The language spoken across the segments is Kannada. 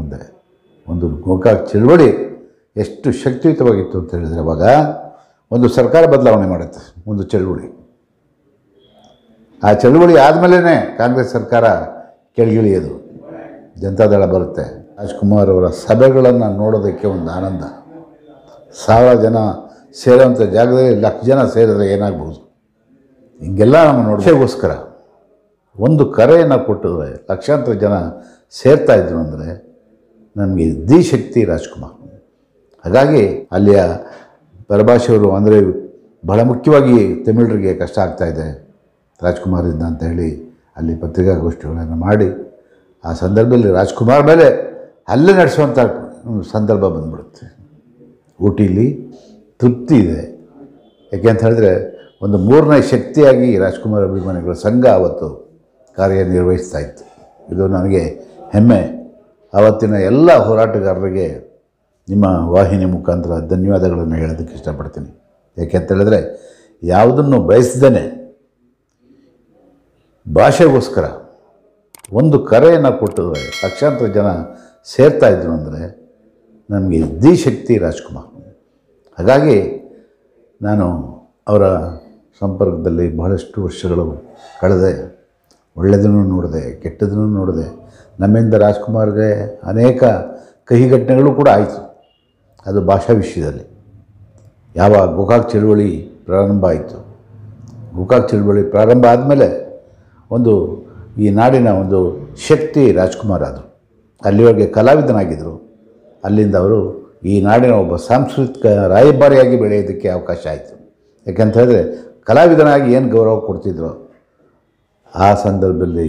ಮುಂದೆ ಒಂದು ಗೋಕಾಕ್ ಚಳುವಳಿ ಎಷ್ಟು ಶಕ್ತಿಯುತವಾಗಿತ್ತು ಅಂತ ಹೇಳಿದರೆ ಅವಾಗ ಒಂದು ಸರ್ಕಾರ ಬದಲಾವಣೆ ಮಾಡುತ್ತೆ ಒಂದು ಚಳುವಳಿ ಆ ಚಳುವಳಿ ಆದಮೇಲೇ ಕಾಂಗ್ರೆಸ್ ಸರ್ಕಾರ ಕೆಳಗಿಳಿಯೋದು ಜನತಾದಳ ಬರುತ್ತೆ ರಾಜ್ಕುಮಾರ್ ಅವರ ಸಭೆಗಳನ್ನು ನೋಡೋದಕ್ಕೆ ಒಂದು ಆನಂದ ಸಾವಿರ ಜನ ಸೇರೋವಂಥ ಜಾಗದಲ್ಲಿ ಲಕ್ಷ ಜನ ಸೇರಿದ್ರೆ ಏನಾಗ್ಬೋದು ಹಿಂಗೆಲ್ಲ ನಮ್ಮ ನೋಡೋಕ್ಕೋಸ್ಕರ ಒಂದು ಕರೆಯನ್ನು ಕೊಟ್ಟಿದ್ರೆ ಲಕ್ಷಾಂತರ ಜನ ಸೇರ್ತಾಯಿದ್ರು ಅಂದರೆ ನಮಗೆ ದಿ ಶಕ್ತಿ ರಾಜ್ಕುಮಾರ್ ಹಾಗಾಗಿ ಅಲ್ಲಿಯ ಪರಭಾಷೆಯವರು ಅಂದರೆ ಬಹಳ ಮುಖ್ಯವಾಗಿ ತಮಿಳರಿಗೆ ಕಷ್ಟ ಆಗ್ತಾಯಿದೆ ರಾಜ್ಕುಮಾರಿಂದ ಅಂತ ಹೇಳಿ ಅಲ್ಲಿ ಪತ್ರಿಕಾಗೋಷ್ಠಿಗಳನ್ನು ಮಾಡಿ ಆ ಸಂದರ್ಭದಲ್ಲಿ ರಾಜ್ಕುಮಾರ್ ಮೇಲೆ ಅಲ್ಲೇ ನಡೆಸುವಂಥ ಸಂದರ್ಭ ಬಂದ್ಬಿಡುತ್ತೆ ಊಟಿಲಿ ತೃಪ್ತಿ ಇದೆ ಯಾಕೆ ಅಂತ ಹೇಳಿದ್ರೆ ಒಂದು ಮೂರನೇ ಶಕ್ತಿಯಾಗಿ ರಾಜ್ಕುಮಾರ್ ಅಭಿಮಾನಿಗಳ ಸಂಘ ಅವತ್ತು ಕಾರ್ಯನಿರ್ವಹಿಸ್ತಾ ಇತ್ತು ಇದು ನನಗೆ ಹೆಮ್ಮೆ ಆವತ್ತಿನ ಎಲ್ಲ ಹೋರಾಟಗಾರರಿಗೆ ನಿಮ್ಮ ವಾಹಿನಿ ಮುಖಾಂತರ ಧನ್ಯವಾದಗಳನ್ನು ಹೇಳೋದಕ್ಕೆ ಇಷ್ಟಪಡ್ತೀನಿ ಹೇಳಿದ್ರೆ ಯಾವುದನ್ನು ಬಯಸ್ದೇ ಭಾಷೆಗೋಸ್ಕರ ಒಂದು ಕರೆಯನ್ನು ಕೊಟ್ಟಿದ್ರೆ ಲಕ್ಷಾಂತರ ಜನ ಸೇರ್ತಾ ಇದ್ರು ಅಂದರೆ ನಮಗೆ ದಿ ಶಕ್ತಿ ರಾಜ್ಕುಮಾರ್ ಹಾಗಾಗಿ ನಾನು ಅವರ ಸಂಪರ್ಕದಲ್ಲಿ ಬಹಳಷ್ಟು ವರ್ಷಗಳು ಕಳೆದೆ ಒಳ್ಳೆಯದನ್ನು ನೋಡಿದೆ ಕೆಟ್ಟದನ್ನು ನೋಡಿದೆ ನಮ್ಮಿಂದ ರಾಜ್ಕುಮಾರ್ಗೆ ಅನೇಕ ಕಹಿ ಘಟನೆಗಳು ಕೂಡ ಆಯಿತು ಅದು ಭಾಷಾ ವಿಷಯದಲ್ಲಿ ಯಾವ ಗೋಕಾಕ್ ಚಳುವಳಿ ಪ್ರಾರಂಭ ಆಯಿತು ಗೋಕಾಕ್ ಚಳುವಳಿ ಪ್ರಾರಂಭ ಆದಮೇಲೆ ಒಂದು ಈ ನಾಡಿನ ಒಂದು ಶಕ್ತಿ ರಾಜ್ಕುಮಾರ್ ಆದರು ಅಲ್ಲಿವರೆಗೆ ಕಲಾವಿದನಾಗಿದ್ದರು ಅಲ್ಲಿಂದ ಅವರು ಈ ನಾಡಿನ ಒಬ್ಬ ಸಾಂಸ್ಕೃತಿಕ ರಾಯಭಾರಿಯಾಗಿ ಬೆಳೆಯೋದಕ್ಕೆ ಅವಕಾಶ ಆಯಿತು ಯಾಕೆಂತ ಹೇಳಿದ್ರೆ ಕಲಾವಿದನಾಗಿ ಏನು ಗೌರವ ಕೊಡ್ತಿದ್ರು ಆ ಸಂದರ್ಭದಲ್ಲಿ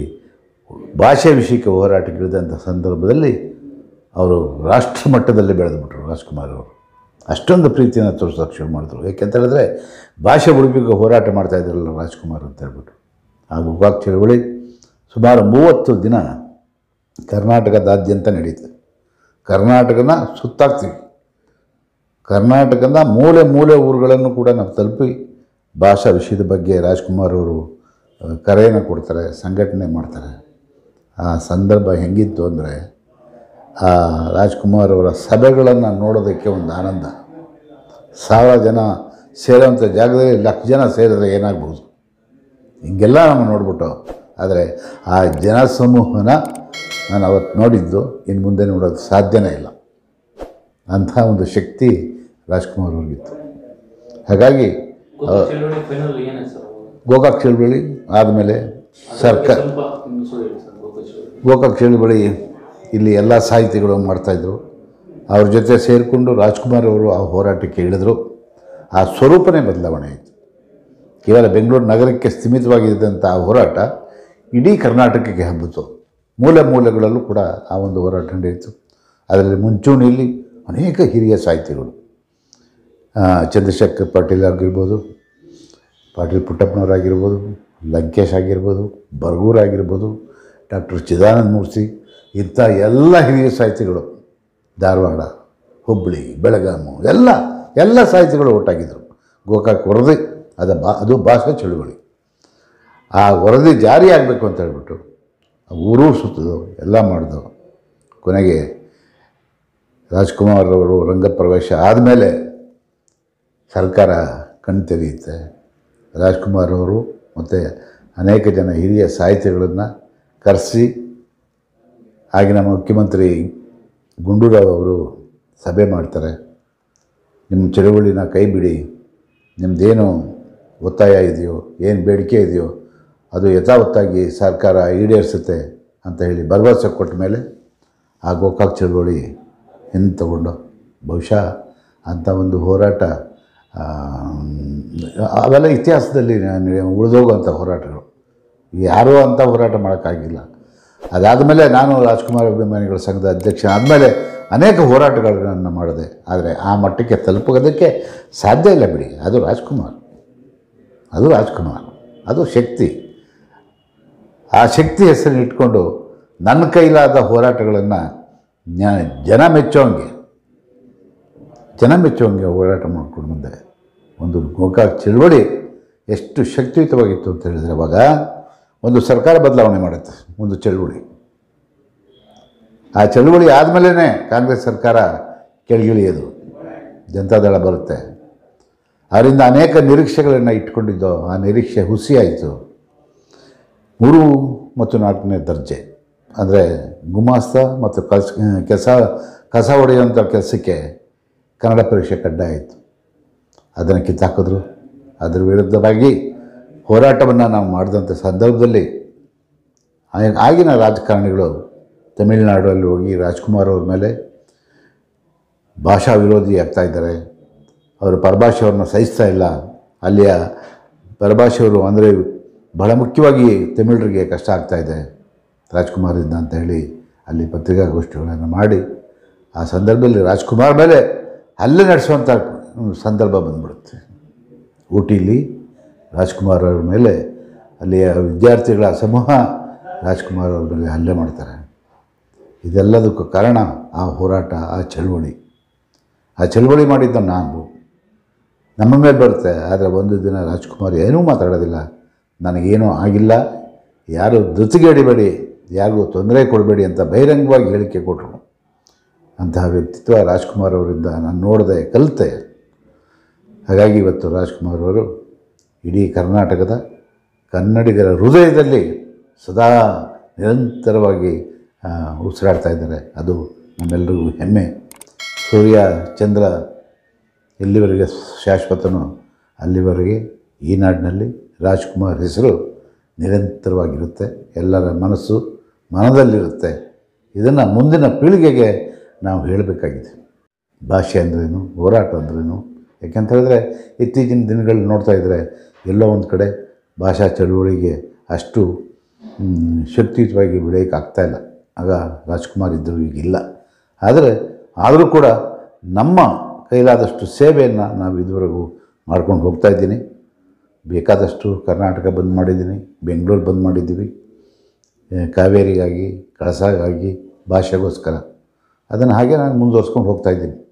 ಭಾಷೆ ವಿಷಯಕ್ಕೆ ಹೋರಾಟಕ್ಕಿಳಿದಂಥ ಸಂದರ್ಭದಲ್ಲಿ ಅವರು ರಾಷ್ಟ್ರ ಮಟ್ಟದಲ್ಲಿ ಬೆಳೆದುಬಿಟ್ರು ರಾಜ್ಕುಮಾರ್ ಅವರು ಅಷ್ಟೊಂದು ಪ್ರೀತಿಯನ್ನು ತೋರಿಸೋಕೆ ಶುರು ಮಾಡಿದ್ರು ಏಕೆಂತ ಹೇಳಿದ್ರೆ ಭಾಷೆ ಉಡುಪಿಗೆ ಹೋರಾಟ ಮಾಡ್ತಾಯಿದ್ರಲ್ಲ ರಾಜ್ಕುಮಾರ್ ಅಂತ ಹೇಳ್ಬಿಟ್ಟು ಆ ಗುಗ್ವಾಕ್ ಚಳವಳಿ ಸುಮಾರು ಮೂವತ್ತು ದಿನ ಕರ್ನಾಟಕದಾದ್ಯಂತ ನಡೀತು ಕರ್ನಾಟಕನ ಸುತ್ತಾಗ್ತೀವಿ ಕರ್ನಾಟಕದ ಮೂಲೆ ಮೂಲೆ ಊರುಗಳನ್ನು ಕೂಡ ನಾವು ತಲುಪಿ ಭಾಷಾ ವಿಷಯದ ಬಗ್ಗೆ ರಾಜ್ಕುಮಾರ್ ಅವರು ಕರೆಯನ್ನು ಕೊಡ್ತಾರೆ ಸಂಘಟನೆ ಮಾಡ್ತಾರೆ ಆ ಸಂದರ್ಭ ಹೆಂಗಿತ್ತು ಅಂದರೆ ಆ ರಾಜ್ಕುಮಾರ್ ಅವರ ಸಭೆಗಳನ್ನು ನೋಡೋದಕ್ಕೆ ಒಂದು ಆನಂದ ಸಾವಿರ ಜನ ಸೇರೋವಂಥ ಜಾಗದಲ್ಲಿ ಲಕ್ಷ ಜನ ಸೇರಿದ್ರೆ ಏನಾಗ್ಬೋದು ಹಿಂಗೆಲ್ಲ ನಾವು ನೋಡ್ಬಿಟ್ಟು ಆದರೆ ಆ ಜನಸಮೂಹನ ನಾನು ಅವತ್ತು ನೋಡಿದ್ದು ಇನ್ನು ಮುಂದೆ ನೋಡೋದು ಸಾಧ್ಯನೇ ಇಲ್ಲ ಅಂಥ ಒಂದು ಶಕ್ತಿ ರಾಜ್ಕುಮಾರ್ ಅವ್ರಿಗಿತ್ತು ಹಾಗಾಗಿ ಗೋಕಾಕ್ ಚಳುವಳಿ ಆದಮೇಲೆ ಸರ್ಕಾರ ಗೋಕಾಕ್ ಚಳುವಳಿ ಇಲ್ಲಿ ಎಲ್ಲ ಸಾಹಿತಿಗಳು ಮಾಡ್ತಾಯಿದ್ರು ಅವ್ರ ಜೊತೆ ಸೇರಿಕೊಂಡು ರಾಜ್ಕುಮಾರ್ ಅವರು ಆ ಹೋರಾಟಕ್ಕೆ ಇಳಿದ್ರು ಆ ಸ್ವರೂಪನೇ ಬದಲಾವಣೆ ಆಯಿತು ಕೇವಲ ಬೆಂಗಳೂರು ನಗರಕ್ಕೆ ಸ್ಥಿಮಿತವಾಗಿದ್ದಂಥ ಆ ಹೋರಾಟ ಇಡೀ ಕರ್ನಾಟಕಕ್ಕೆ ಹಬ್ಬಿತು ಮೂಲೆ ಮೂಲೆಗಳಲ್ಲೂ ಕೂಡ ಆ ಒಂದು ಹೋರಾಟ ನಡೆಯಿತು ಅದರಲ್ಲಿ ಮುಂಚೂಣಿಯಲ್ಲಿ ಅನೇಕ ಹಿರಿಯ ಸಾಹಿತಿಗಳು ಚಂದ್ರಶೇಖರ್ ಪಾಟೀಲ್ ಆಗಿರ್ಬೋದು ಪಾಟೀಲ್ ಪುಟ್ಟಪ್ಪನವರಾಗಿರ್ಬೋದು ಲಂಕೇಶ್ ಆಗಿರ್ಬೋದು ಬರಗೂರಾಗಿರ್ಬೋದು ಆಗಿರ್ಬೋದು ಡಾಕ್ಟರ್ ಚಿದಾನಂದ ಮೂರ್ತಿ ಇಂಥ ಎಲ್ಲ ಹಿರಿಯ ಸಾಹಿತಿಗಳು ಧಾರವಾಡ ಹುಬ್ಬಳ್ಳಿ ಬೆಳಗಾಮು ಎಲ್ಲ ಎಲ್ಲ ಸಾಹಿತಿಗಳು ಒಟ್ಟಾಗಿದ್ದರು ಗೋಕಾಕ್ ವರದಿ ಅದು ಬಾ ಅದು ಭಾಷಾ ಚಳುವಳಿ ಆ ವರದಿ ಜಾರಿ ಆಗಬೇಕು ಅಂತ ಹೇಳ್ಬಿಟ್ಟು ಊರೂ ಸುತ್ತದವು ಎಲ್ಲ ಮಾಡಿದವು ಕೊನೆಗೆ ರಾಜ್ಕುಮಾರ್ ಅವರು ರಂಗಪ್ರವೇಶ ಆದಮೇಲೆ ಸರ್ಕಾರ ಕಣ್ತೆರೆಯುತ್ತೆ ರಾಜ್ಕುಮಾರ್ ಅವರು ಮತ್ತು ಅನೇಕ ಜನ ಹಿರಿಯ ಸಾಹಿತಿಗಳನ್ನು ಕರೆಸಿ ಆಗಿನ ಮುಖ್ಯಮಂತ್ರಿ ಗುಂಡೂರಾವ್ ಅವರು ಸಭೆ ಮಾಡ್ತಾರೆ ನಿಮ್ಮ ಚಳುವಳಿನ ಕೈ ಬಿಡಿ ನಿಮ್ಮದೇನು ಒತ್ತಾಯ ಇದೆಯೋ ಏನು ಬೇಡಿಕೆ ಇದೆಯೋ ಅದು ಯಥಾವತ್ತಾಗಿ ಸರ್ಕಾರ ಈಡೇರಿಸುತ್ತೆ ಅಂತ ಹೇಳಿ ಭರವಸೆ ಕೊಟ್ಟ ಮೇಲೆ ಆ ಗೋಕಾಕ್ ಚಳುವಳಿ ಹಿಂದೆ ತಗೊಂಡು ಬಹುಶಃ ಅಂಥ ಒಂದು ಹೋರಾಟ ಅವೆಲ್ಲ ಇತಿಹಾಸದಲ್ಲಿ ಉಳಿದೋಗುವಂಥ ಹೋರಾಟಗಳು ಯಾರೂ ಅಂತ ಹೋರಾಟ ಮಾಡೋಕ್ಕಾಗಿಲ್ಲ ಅದಾದಮೇಲೆ ನಾನು ರಾಜ್ಕುಮಾರ್ ಅಭಿಮಾನಿಗಳ ಸಂಘದ ಅಧ್ಯಕ್ಷ ಆದಮೇಲೆ ಅನೇಕ ಹೋರಾಟಗಳನ್ನು ಮಾಡಿದೆ ಆದರೆ ಆ ಮಟ್ಟಕ್ಕೆ ತಲುಪೋದಕ್ಕೆ ಸಾಧ್ಯ ಇಲ್ಲ ಬಿಡಿ ಅದು ರಾಜ್ಕುಮಾರ್ ಅದು ರಾಜ್ಕುಮಾರ್ ಅದು ಶಕ್ತಿ ಆ ಶಕ್ತಿ ಹೆಸರಿನಿಟ್ಕೊಂಡು ಇಟ್ಕೊಂಡು ನನ್ನ ಕೈಲಾದ ಹೋರಾಟಗಳನ್ನು ಜನ ಮೆಚ್ಚೋಂಗೆ ಜನ ಮೆಚ್ಚೋಂಗೆ ಹೋರಾಟ ಮಾಡಿಕೊಂಡು ಮುಂದೆ ಒಂದು ಗೋಕಾಕ್ ಚಳವಳಿ ಎಷ್ಟು ಶಕ್ತಿಯುತವಾಗಿತ್ತು ಅಂತ ಹೇಳಿದರೆ ಅವಾಗ ಒಂದು ಸರ್ಕಾರ ಬದಲಾವಣೆ ಮಾಡುತ್ತೆ ಒಂದು ಚಳುವಳಿ ಆ ಚಳುವಳಿ ಆದಮೇಲೇ ಕಾಂಗ್ರೆಸ್ ಸರ್ಕಾರ ಕೆಳಗಿಳಿಯೋದು ಜನತಾದಳ ಬರುತ್ತೆ ಅದರಿಂದ ಅನೇಕ ನಿರೀಕ್ಷೆಗಳನ್ನು ಇಟ್ಕೊಂಡಿದ್ದು ಆ ನಿರೀಕ್ಷೆ ಹುಸಿಯಾಯಿತು ಮೂರು ಮತ್ತು ನಾಲ್ಕನೇ ದರ್ಜೆ ಅಂದರೆ ಗುಮಾಸ್ತ ಮತ್ತು ಕಸ ಕೆಸ ಕಸ ಹೊಡೆಯುವಂಥ ಕೆಲಸಕ್ಕೆ ಕನ್ನಡ ಪರೀಕ್ಷೆ ಕಡ್ಡಾಯಿತು ಅದನ್ನು ಕಿತ್ತಾಕಿದ್ರು ಅದರ ವಿರುದ್ಧವಾಗಿ ಹೋರಾಟವನ್ನು ನಾವು ಮಾಡಿದಂಥ ಸಂದರ್ಭದಲ್ಲಿ ಆಗಿನ ರಾಜಕಾರಣಿಗಳು ತಮಿಳುನಾಡಲ್ಲಿ ಹೋಗಿ ರಾಜ್ಕುಮಾರ್ ಅವ್ರ ಮೇಲೆ ಭಾಷಾ ವಿರೋಧಿ ಆಗ್ತಾ ಇದ್ದಾರೆ ಅವರು ಪರಭಾಷೆಯವ್ರನ್ನ ಸಹಿಸ್ತಾ ಇಲ್ಲ ಅಲ್ಲಿಯ ಪರಭಾಷೆಯವರು ಅಂದರೆ ಬಹಳ ಮುಖ್ಯವಾಗಿ ತಮಿಳರಿಗೆ ಕಷ್ಟ ಆಗ್ತಾಯಿದೆ ರಾಜ್ಕುಮಾರಿಂದ ಅಂತ ಹೇಳಿ ಅಲ್ಲಿ ಪತ್ರಿಕಾಗೋಷ್ಠಿಗಳನ್ನು ಮಾಡಿ ಆ ಸಂದರ್ಭದಲ್ಲಿ ರಾಜ್ಕುಮಾರ್ ಮೇಲೆ ಅಲ್ಲೇ ನಡೆಸುವಂಥ ಸಂದರ್ಭ ಬಂದ್ಬಿಡುತ್ತೆ ಊಟಿಲಿ ರಾಜ್ಕುಮಾರ್ ಅವ್ರ ಮೇಲೆ ಅಲ್ಲಿಯ ವಿದ್ಯಾರ್ಥಿಗಳ ಸಮೂಹ ರಾಜ್ಕುಮಾರ್ ಅವ್ರ ಮೇಲೆ ಹಲ್ಲೆ ಮಾಡ್ತಾರೆ ಇದೆಲ್ಲದಕ್ಕೂ ಕಾರಣ ಆ ಹೋರಾಟ ಆ ಚಳುವಳಿ ಆ ಚಳುವಳಿ ಮಾಡಿದ್ದ ನಾನು ನಮ್ಮ ಮೇಲೆ ಬರುತ್ತೆ ಆದರೆ ಒಂದು ದಿನ ರಾಜ್ಕುಮಾರ್ ಏನೂ ಮಾತಾಡೋದಿಲ್ಲ ನನಗೇನೂ ಆಗಿಲ್ಲ ಯಾರು ಧೃತಿಗೇಡಿಬೇಡಿ ಯಾರಿಗೂ ತೊಂದರೆ ಕೊಡಬೇಡಿ ಅಂತ ಬಹಿರಂಗವಾಗಿ ಹೇಳಿಕೆ ಕೊಟ್ಟರು ಅಂತಹ ವ್ಯಕ್ತಿತ್ವ ರಾಜ್ಕುಮಾರ್ ಅವರಿಂದ ನಾನು ನೋಡಿದೆ ಕಲಿತೆ ಹಾಗಾಗಿ ಇವತ್ತು ರಾಜ್ಕುಮಾರ್ ಅವರು ಇಡೀ ಕರ್ನಾಟಕದ ಕನ್ನಡಿಗರ ಹೃದಯದಲ್ಲಿ ಸದಾ ನಿರಂತರವಾಗಿ ಉಸಿರಾಡ್ತಾ ಇದ್ದಾರೆ ಅದು ನಮ್ಮೆಲ್ಲರಿಗೂ ಹೆಮ್ಮೆ ಸೂರ್ಯ ಚಂದ್ರ ಎಲ್ಲಿವರೆಗೆ ಶಾಶ್ವತನು ಅಲ್ಲಿವರೆಗೆ ಈ ನಾಡಿನಲ್ಲಿ ರಾಜ್ಕುಮಾರ್ ಹೆಸರು ನಿರಂತರವಾಗಿರುತ್ತೆ ಎಲ್ಲರ ಮನಸ್ಸು ಮನದಲ್ಲಿರುತ್ತೆ ಇದನ್ನು ಮುಂದಿನ ಪೀಳಿಗೆಗೆ ನಾವು ಹೇಳಬೇಕಾಗಿದೆ ಭಾಷೆ ಅಂದ್ರೇನು ಹೋರಾಟ ಅಂದ್ರೇನು ಯಾಕೆಂತ ಹೇಳಿದ್ರೆ ಇತ್ತೀಚಿನ ದಿನಗಳಲ್ಲಿ ನೋಡ್ತಾ ಇದ್ದರೆ ಎಲ್ಲೋ ಒಂದು ಕಡೆ ಭಾಷಾ ಚಳುವಳಿಗೆ ಅಷ್ಟು ಶಕ್ತಿಯುತವಾಗಿ ಬೆಳೆಯೋಕೆ ಆಗ್ತಾಯಿಲ್ಲ ಆಗ ರಾಜ್ಕುಮಾರ್ ಇದ್ದರೂ ಈಗಿಲ್ಲ ಆದರೆ ಆದರೂ ಕೂಡ ನಮ್ಮ ಕೈಲಾದಷ್ಟು ಸೇವೆಯನ್ನು ನಾವು ಇದುವರೆಗೂ ಮಾಡ್ಕೊಂಡು ಹೋಗ್ತಾ ಇದ್ದೀನಿ ಬೇಕಾದಷ್ಟು ಕರ್ನಾಟಕ ಬಂದ್ ಮಾಡಿದ್ದೀನಿ ಬೆಂಗಳೂರು ಬಂದ್ ಮಾಡಿದ್ದೀವಿ ಕಾವೇರಿಗಾಗಿ ಕಳಸಗಾಗಿ ಭಾಷೆಗೋಸ್ಕರ ಅದನ್ನು ಹಾಗೆ ನಾನು ಮುಂದುವರ್ಸ್ಕೊಂಡು ಹೋಗ್ತಾಯಿದ್ದೀನಿ